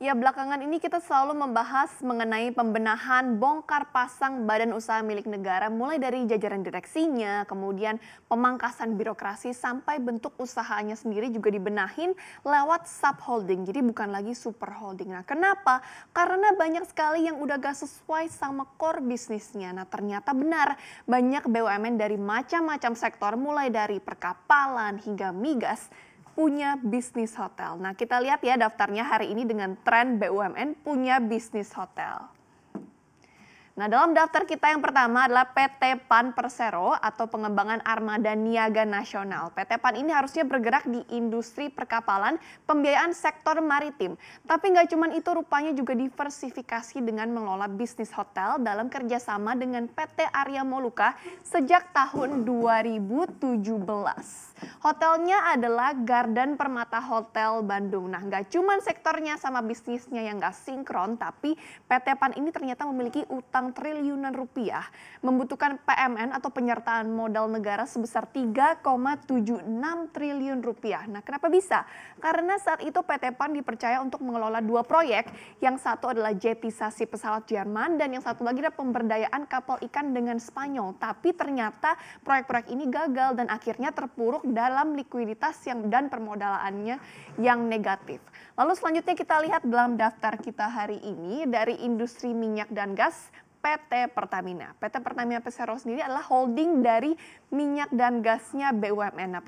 Ya, belakangan ini kita selalu membahas mengenai pembenahan bongkar pasang badan usaha milik negara mulai dari jajaran direksinya, kemudian pemangkasan birokrasi sampai bentuk usahanya sendiri juga dibenahin lewat subholding. Jadi bukan lagi superholding. Nah, kenapa? Karena banyak sekali yang udah gak sesuai sama core bisnisnya. Nah, ternyata benar banyak BUMN dari macam-macam sektor mulai dari perkapalan hingga migas punya bisnis hotel. Nah, kita lihat ya daftarnya hari ini dengan tren BUMN punya bisnis hotel. Nah, dalam daftar kita yang pertama adalah PT PAN Persero atau Pengembangan Armada Niaga Nasional. PT PAN ini harusnya bergerak di industri perkapalan, pembiayaan sektor maritim. Tapi nggak cuma itu, rupanya juga diversifikasi dengan mengelola bisnis hotel dalam kerjasama dengan PT Arya Moluka sejak tahun 2017. Hotelnya adalah Garden Permata Hotel Bandung. Nah, nggak cuma sektornya sama bisnisnya yang nggak sinkron, tapi PT PAN ini ternyata memiliki utang triliunan rupiah membutuhkan PMN atau penyertaan modal negara sebesar 3,76 triliun rupiah. Nah, kenapa bisa? Karena saat itu PT Pan dipercaya untuk mengelola dua proyek, yang satu adalah jetisasi pesawat Jerman dan yang satu lagi adalah pemberdayaan kapal ikan dengan Spanyol. Tapi ternyata proyek-proyek ini gagal dan akhirnya terpuruk dalam likuiditas yang dan permodalaannya yang negatif. Lalu selanjutnya kita lihat dalam daftar kita hari ini dari industri minyak dan gas PT Pertamina. PT Pertamina Persero sendiri adalah holding dari minyak dan gasnya BUMN. Nah,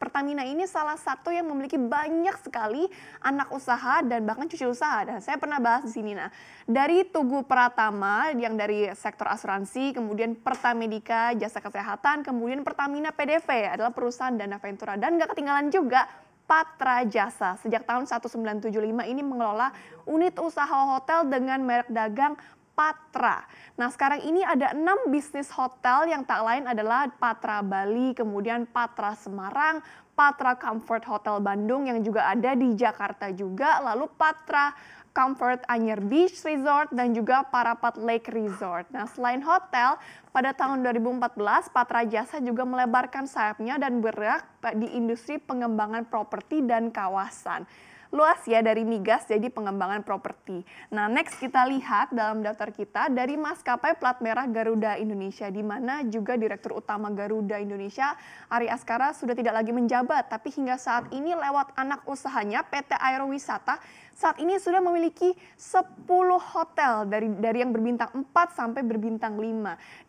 Pertamina ini salah satu yang memiliki banyak sekali anak usaha dan bahkan cucu usaha. Dan saya pernah bahas di sini. Nah, dari Tugu Pratama yang dari sektor asuransi, kemudian Pertamedika jasa kesehatan, kemudian Pertamina PDV adalah perusahaan dana ventura dan nggak ketinggalan juga Patra Jasa sejak tahun 1975 ini mengelola unit usaha hotel dengan merek dagang Patra. Nah sekarang ini ada enam bisnis hotel yang tak lain adalah Patra Bali, kemudian Patra Semarang, Patra Comfort Hotel Bandung yang juga ada di Jakarta juga, lalu Patra Comfort Anyer Beach Resort dan juga Parapat Lake Resort. Nah, selain hotel, pada tahun 2014 Patra Jasa juga melebarkan sayapnya dan bergerak di industri pengembangan properti dan kawasan luas ya dari migas jadi pengembangan properti. Nah, next kita lihat dalam daftar kita dari maskapai plat merah Garuda Indonesia di mana juga Direktur Utama Garuda Indonesia Ari Askara sudah tidak lagi menjabat, tapi hingga saat ini lewat anak usahanya PT Aerowisata saat ini sudah memiliki 10 hotel dari dari yang berbintang 4 sampai berbintang 5.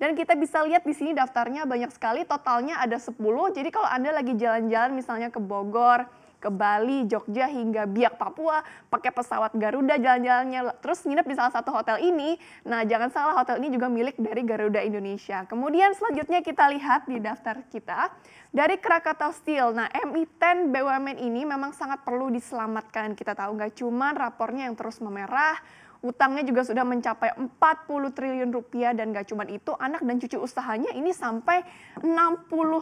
Dan kita bisa lihat di sini daftarnya banyak sekali, totalnya ada 10. Jadi kalau Anda lagi jalan-jalan misalnya ke Bogor, ke Bali, Jogja hingga Biak Papua pakai pesawat Garuda jalan-jalannya terus nginep di salah satu hotel ini. Nah, jangan salah hotel ini juga milik dari Garuda Indonesia. Kemudian selanjutnya kita lihat di daftar kita dari Krakatau Steel. Nah, MI10 BUMN ini memang sangat perlu diselamatkan. Kita tahu nggak cuma rapornya yang terus memerah, Utangnya juga sudah mencapai 40 triliun rupiah dan gak cuma itu, anak dan cucu usahanya ini sampai 60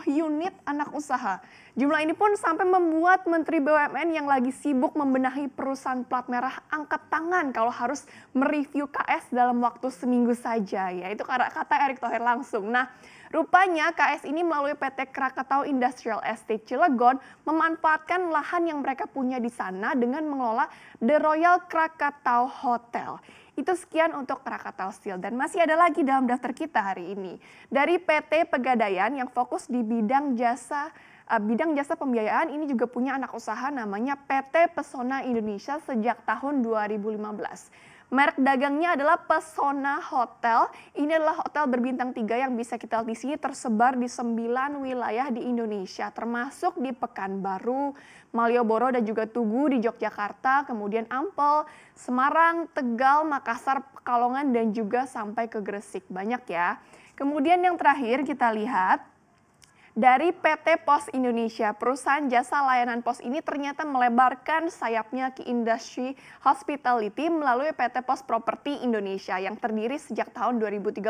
unit anak usaha. Jumlah ini pun sampai membuat Menteri BUMN yang lagi sibuk membenahi perusahaan plat merah angkat tangan kalau harus mereview KS dalam waktu seminggu saja ya. Itu kata Erick Thohir langsung. Nah, Rupanya KS ini melalui PT Krakatau Industrial Estate Cilegon memanfaatkan lahan yang mereka punya di sana dengan mengelola The Royal Krakatau Hotel. Itu sekian untuk Krakatau Steel dan masih ada lagi dalam daftar kita hari ini. Dari PT Pegadaian yang fokus di bidang jasa eh, bidang jasa pembiayaan ini juga punya anak usaha namanya PT Pesona Indonesia sejak tahun 2015. Merek dagangnya adalah Pesona Hotel. Ini adalah hotel berbintang tiga yang bisa kita lihat di sini tersebar di sembilan wilayah di Indonesia, termasuk di Pekanbaru, Malioboro dan juga Tugu di Yogyakarta, kemudian Ampel, Semarang, Tegal, Makassar, Pekalongan dan juga sampai ke Gresik. Banyak ya. Kemudian yang terakhir kita lihat dari PT Pos Indonesia. Perusahaan jasa layanan pos ini ternyata melebarkan sayapnya ke industri hospitality melalui PT Pos Property Indonesia yang terdiri sejak tahun 2013.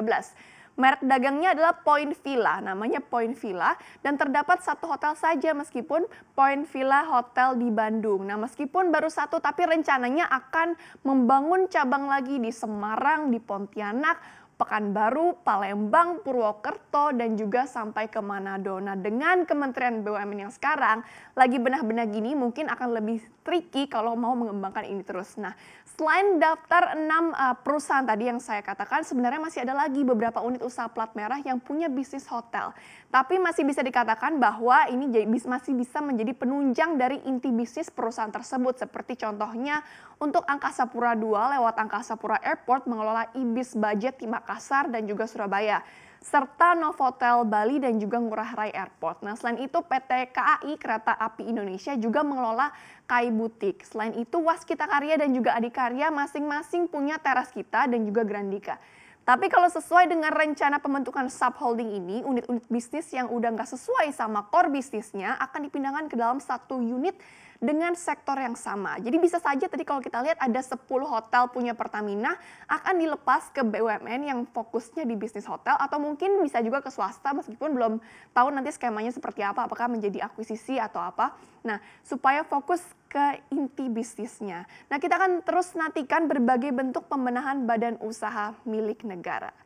Merek dagangnya adalah Point Villa, namanya Point Villa, dan terdapat satu hotel saja meskipun Point Villa Hotel di Bandung. Nah meskipun baru satu tapi rencananya akan membangun cabang lagi di Semarang, di Pontianak, Pekanbaru, Palembang, Purwokerto, dan juga sampai ke Manado. Nah dengan Kementerian BUMN yang sekarang lagi benah-benah gini mungkin akan lebih tricky kalau mau mengembangkan ini terus. Nah, selain daftar 6 uh, eh, perusahaan tadi yang saya katakan, sebenarnya masih ada lagi beberapa unit usaha plat merah yang punya bisnis hotel. Tapi masih bisa dikatakan bahwa ini masih bisa menjadi penunjang dari inti bisnis perusahaan tersebut. Seperti contohnya untuk Angkasa Pura II lewat Angkasa Pura Airport mengelola IBIS Budget di Makassar dan juga Surabaya serta Novotel Bali dan juga Ngurah Rai Airport. Nah, selain itu PT KAI Kereta Api Indonesia juga mengelola KAI Butik. Selain itu, Waskita Karya dan juga Adikarya masing-masing punya teras kita dan juga Grandika. Tapi kalau sesuai dengan rencana pembentukan subholding ini, unit-unit bisnis yang udah nggak sesuai sama core bisnisnya akan dipindahkan ke dalam satu unit dengan sektor yang sama. Jadi bisa saja tadi kalau kita lihat ada 10 hotel punya Pertamina akan dilepas ke BUMN yang fokusnya di bisnis hotel atau mungkin bisa juga ke swasta meskipun belum tahu nanti skemanya seperti apa, apakah menjadi akuisisi atau apa. Nah, supaya fokus ke inti bisnisnya. Nah, kita akan terus nantikan berbagai bentuk pembenahan badan usaha milik negara.